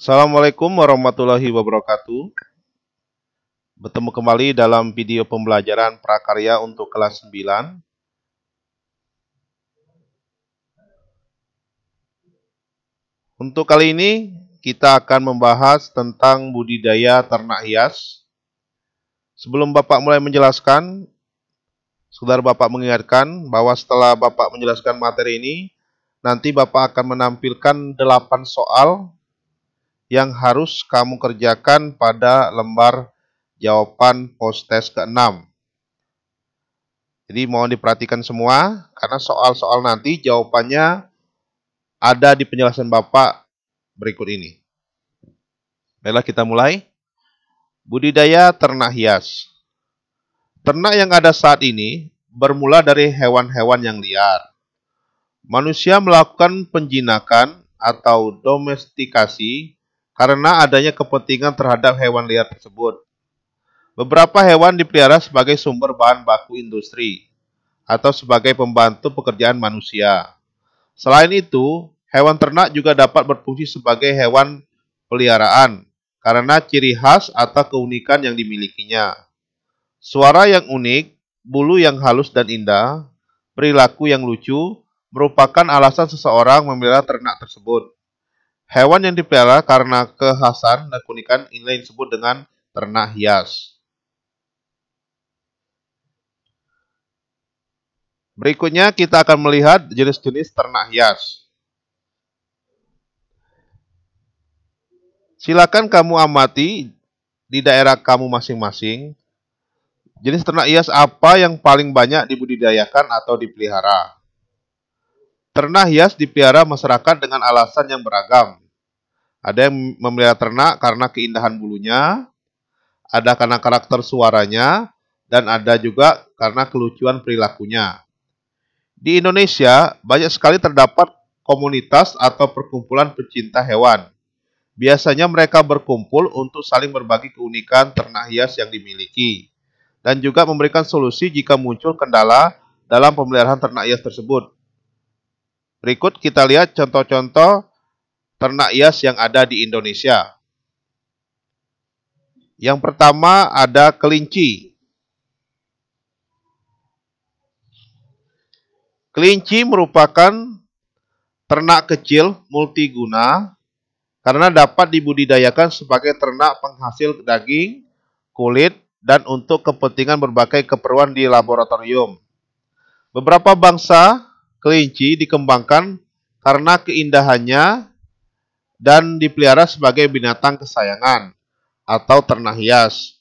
Assalamualaikum warahmatullahi wabarakatuh. Bertemu kembali dalam video pembelajaran prakarya untuk kelas 9. Untuk kali ini kita akan membahas tentang budidaya ternak hias. Sebelum Bapak mulai menjelaskan, saudara Bapak mengingatkan bahwa setelah Bapak menjelaskan materi ini, nanti Bapak akan menampilkan 8 soal yang harus kamu kerjakan pada lembar jawaban post test ke-6. Jadi mohon diperhatikan semua, karena soal-soal nanti jawabannya ada di penjelasan Bapak berikut ini. Baiklah kita mulai. Budidaya ternak hias. Ternak yang ada saat ini bermula dari hewan-hewan yang liar. Manusia melakukan penjinakan atau domestikasi karena adanya kepentingan terhadap hewan liar tersebut. Beberapa hewan dipelihara sebagai sumber bahan baku industri atau sebagai pembantu pekerjaan manusia. Selain itu, hewan ternak juga dapat berfungsi sebagai hewan peliharaan karena ciri khas atau keunikan yang dimilikinya. Suara yang unik, bulu yang halus dan indah, perilaku yang lucu merupakan alasan seseorang memelihara ternak tersebut. Hewan yang dipelihara karena kekhasan dan keunikan inilah yang disebut dengan ternak hias. Berikutnya kita akan melihat jenis-jenis ternak hias. Silakan kamu amati di daerah kamu masing-masing Jenis ternak hias apa yang paling banyak dibudidayakan atau dipelihara? Ternak hias dipelihara masyarakat dengan alasan yang beragam. Ada yang memelihara ternak karena keindahan bulunya, ada karena karakter suaranya, dan ada juga karena kelucuan perilakunya. Di Indonesia, banyak sekali terdapat komunitas atau perkumpulan pecinta hewan. Biasanya mereka berkumpul untuk saling berbagi keunikan ternak hias yang dimiliki, dan juga memberikan solusi jika muncul kendala dalam pemeliharaan ternak hias tersebut. Berikut kita lihat contoh-contoh ternak hias yang ada di Indonesia. Yang pertama ada kelinci. Kelinci merupakan ternak kecil multiguna karena dapat dibudidayakan sebagai ternak penghasil daging, kulit, dan untuk kepentingan berbagai keperluan di laboratorium. Beberapa bangsa kelinci dikembangkan karena keindahannya dan dipelihara sebagai binatang kesayangan atau ternak hias.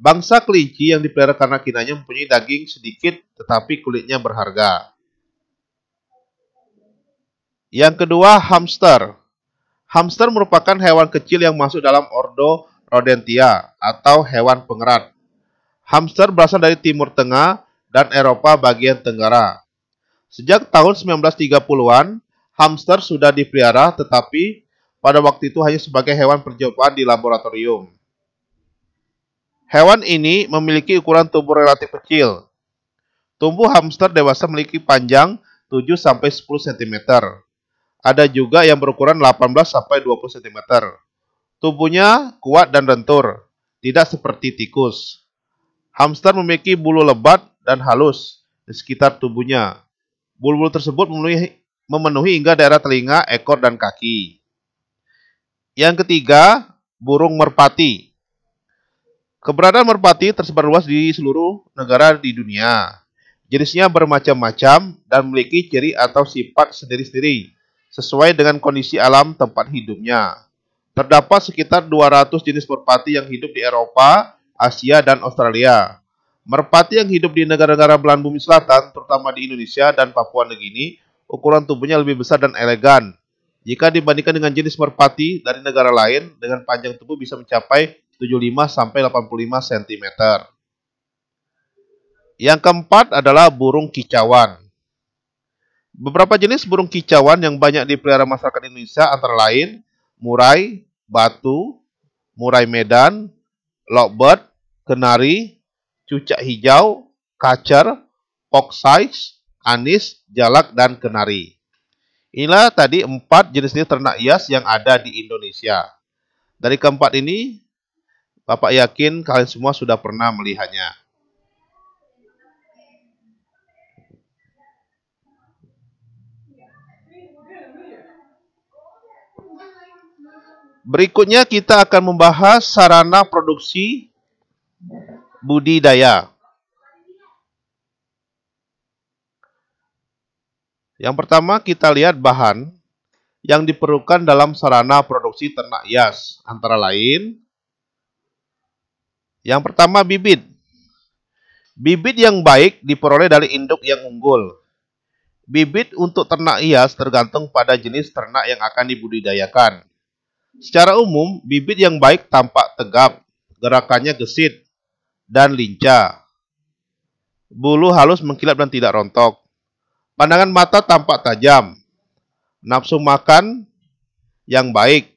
Bangsa kelinci yang dipelihara karena kinanya mempunyai daging sedikit tetapi kulitnya berharga. Yang kedua, hamster. Hamster merupakan hewan kecil yang masuk dalam ordo Rodentia atau hewan pengerat. Hamster berasal dari Timur Tengah dan Eropa bagian Tenggara. Sejak tahun 1930-an, hamster sudah dipelihara tetapi pada waktu itu hanya sebagai hewan percobaan di laboratorium. Hewan ini memiliki ukuran tubuh relatif kecil. Tumbuh hamster dewasa memiliki panjang 7-10 cm. Ada juga yang berukuran 18-20 cm. Tubuhnya kuat dan lentur, tidak seperti tikus. Hamster memiliki bulu lebat dan halus di sekitar tubuhnya. Bulu-bulu tersebut memenuhi, memenuhi hingga daerah telinga, ekor, dan kaki. Yang ketiga, burung merpati. Keberadaan merpati tersebar luas di seluruh negara di dunia. Jenisnya bermacam-macam dan memiliki ciri atau sifat sendiri-sendiri sesuai dengan kondisi alam tempat hidupnya. Terdapat sekitar 200 jenis merpati yang hidup di Eropa, Asia, dan Australia. Merpati yang hidup di negara-negara belahan bumi selatan, terutama di Indonesia dan Papua Nugini, ukuran tubuhnya lebih besar dan elegan, jika dibandingkan dengan jenis merpati dari negara lain dengan panjang tubuh bisa mencapai 75 sampai 85 cm. Yang keempat adalah burung kicauan. Beberapa jenis burung kicauan yang banyak dipelihara masyarakat Indonesia antara lain murai, batu, murai medan, lovebird, kenari, cucak hijau, kacer, fox anis, jalak, dan kenari. Inilah tadi empat jenis-jenis ternak hias yang ada di Indonesia. Dari keempat ini, Bapak yakin kalian semua sudah pernah melihatnya. Berikutnya kita akan membahas sarana produksi budidaya. Yang pertama kita lihat bahan yang diperlukan dalam sarana produksi ternak hias. Antara lain, yang pertama bibit. Bibit yang baik diperoleh dari induk yang unggul. Bibit untuk ternak hias tergantung pada jenis ternak yang akan dibudidayakan. Secara umum, bibit yang baik tampak tegap, gerakannya gesit, dan lincah. Bulu halus mengkilap dan tidak rontok. Pandangan mata tampak tajam. Nafsu makan yang baik.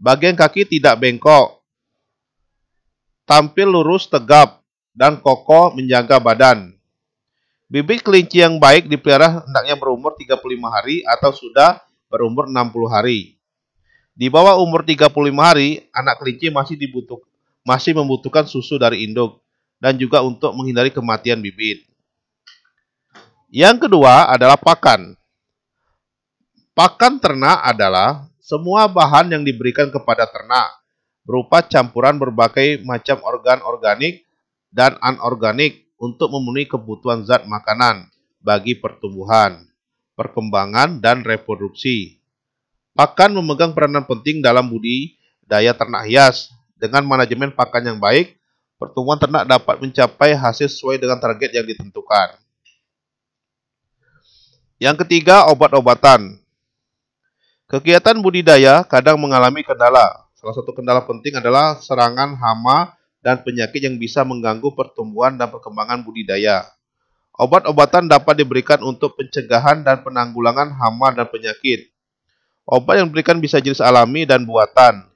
Bagian kaki tidak bengkok. Tampil lurus tegap dan kokoh menjaga badan. Bibit kelinci yang baik dipelihara hendaknya berumur 35 hari atau sudah berumur 60 hari. Di bawah umur 35 hari, anak kelinci masih dibutuhkan masih membutuhkan susu dari induk dan juga untuk menghindari kematian bibit. Yang kedua adalah pakan. Pakan ternak adalah semua bahan yang diberikan kepada ternak berupa campuran berbagai macam organ organik dan anorganik untuk memenuhi kebutuhan zat makanan bagi pertumbuhan, perkembangan, dan reproduksi. Pakan memegang peranan penting dalam budidaya ternak hias. Dengan manajemen pakan yang baik, pertumbuhan ternak dapat mencapai hasil sesuai dengan target yang ditentukan. Yang ketiga, obat-obatan. Kegiatan budidaya kadang mengalami kendala. Salah satu kendala penting adalah serangan hama dan penyakit yang bisa mengganggu pertumbuhan dan perkembangan budidaya. Obat-obatan dapat diberikan untuk pencegahan dan penanggulangan hama dan penyakit. Obat yang diberikan bisa jenis alami dan buatan.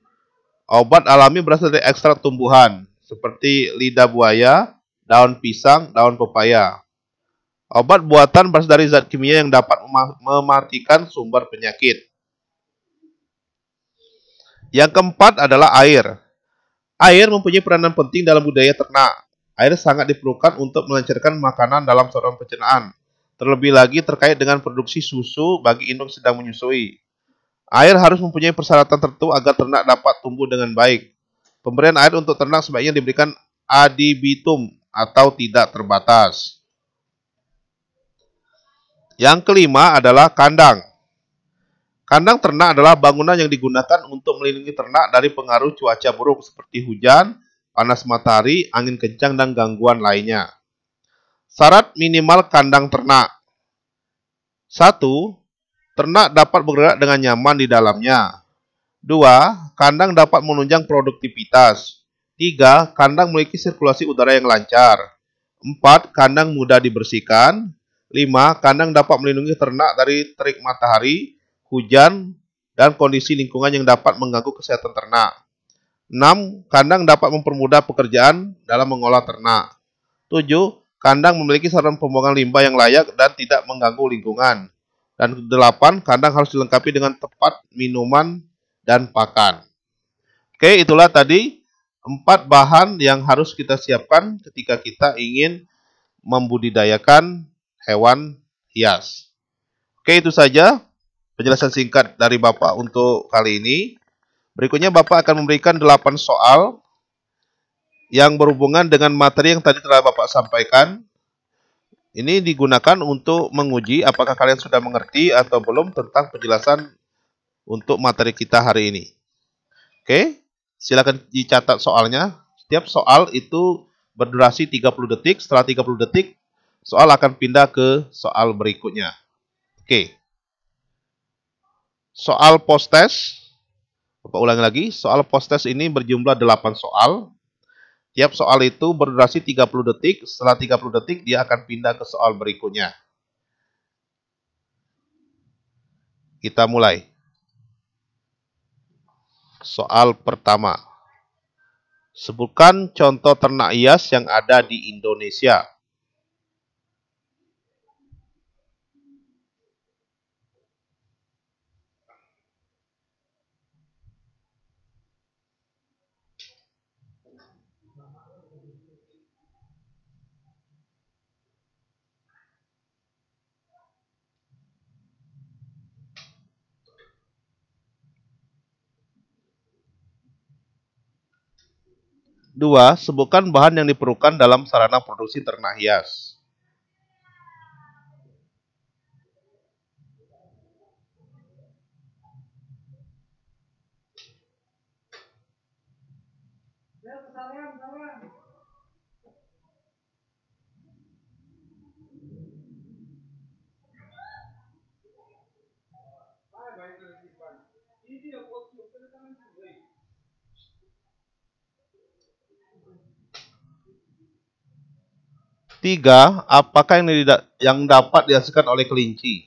Obat alami berasal dari ekstrak tumbuhan, seperti lidah buaya, daun pisang, daun pepaya. Obat buatan berasal dari zat kimia yang dapat mematikan sumber penyakit. Yang keempat adalah air. Air mempunyai peranan penting dalam budaya ternak. Air sangat diperlukan untuk melancarkan makanan dalam saluran pencernaan. Terlebih lagi terkait dengan produksi susu bagi induk sedang menyusui. Air harus mempunyai persyaratan tertentu agar ternak dapat tumbuh dengan baik. Pemberian air untuk ternak sebaiknya diberikan adibitum atau tidak terbatas. Yang kelima adalah kandang. Kandang ternak adalah bangunan yang digunakan untuk melindungi ternak dari pengaruh cuaca buruk seperti hujan, panas matahari, angin kencang, dan gangguan lainnya. Syarat minimal kandang ternak 1. Ternak dapat bergerak dengan nyaman di dalamnya. 2. Kandang dapat menunjang produktivitas. 3. Kandang memiliki sirkulasi udara yang lancar. 4. Kandang mudah dibersihkan. 5. Kandang dapat melindungi ternak dari terik matahari, hujan, dan kondisi lingkungan yang dapat mengganggu kesehatan ternak. 6. Kandang dapat mempermudah pekerjaan dalam mengolah ternak. 7. Kandang memiliki saluran pembuangan limbah yang layak dan tidak mengganggu lingkungan. Dan 8. Kandang harus dilengkapi dengan tepat minuman dan pakan. Oke, itulah tadi empat bahan yang harus kita siapkan ketika kita ingin membudidayakan hewan hias. Oke, itu saja penjelasan singkat dari Bapak untuk kali ini. Berikutnya Bapak akan memberikan 8 soal yang berhubungan dengan materi yang tadi telah Bapak sampaikan. Ini digunakan untuk menguji apakah kalian sudah mengerti atau belum tentang penjelasan untuk materi kita hari ini. Oke, silakan dicatat soalnya. Setiap soal itu berdurasi 30 detik. Setelah 30 detik, soal akan pindah ke soal berikutnya. Oke. Soal post test. Bapak ulangi lagi, soal post test ini berjumlah 8 soal. Tiap soal itu berdurasi 30 detik. Setelah 30 detik dia akan pindah ke soal berikutnya. Kita mulai. Soal pertama. Sebutkan contoh ternak hias yang ada di Indonesia. 2. Sebutkan bahan yang diperlukan dalam sarana produksi ternak hias. Tiga, apakah yang, yang dapat dihasilkan oleh kelinci?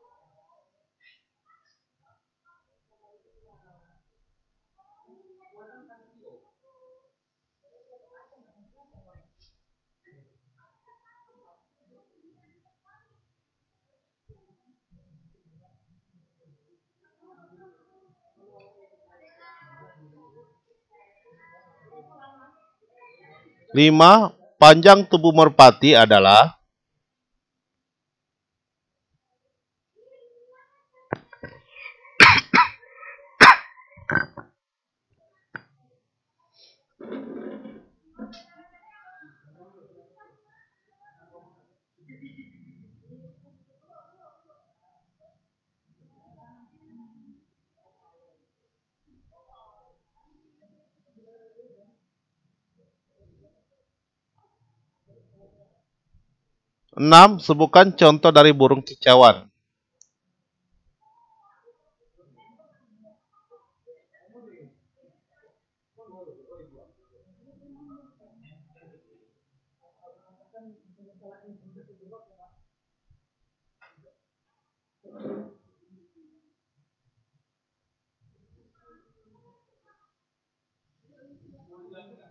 5. Panjang tubuh merpati adalah 6. Sebutkan contoh dari burung kicauan. Thank you.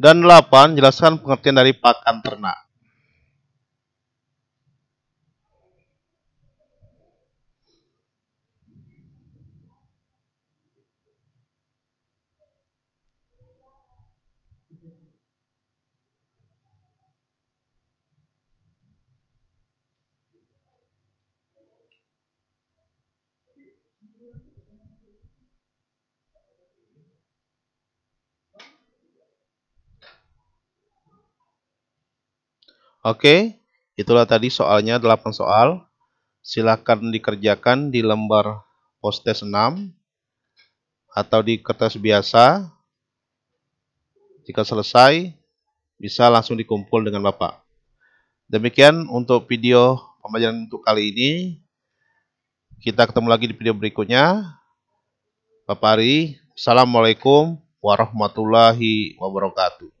Dan 8. Jelaskan pengertian dari pakan ternak. Oke, itulah tadi soalnya 8 soal. Silahkan dikerjakan di lembar postes 6 atau di kertas biasa. Jika selesai, bisa langsung dikumpul dengan Bapak. Demikian untuk video pembelajaran untuk kali ini. Kita ketemu lagi di video berikutnya. Bapak Ari, Assalamualaikum warahmatullahi wabarakatuh.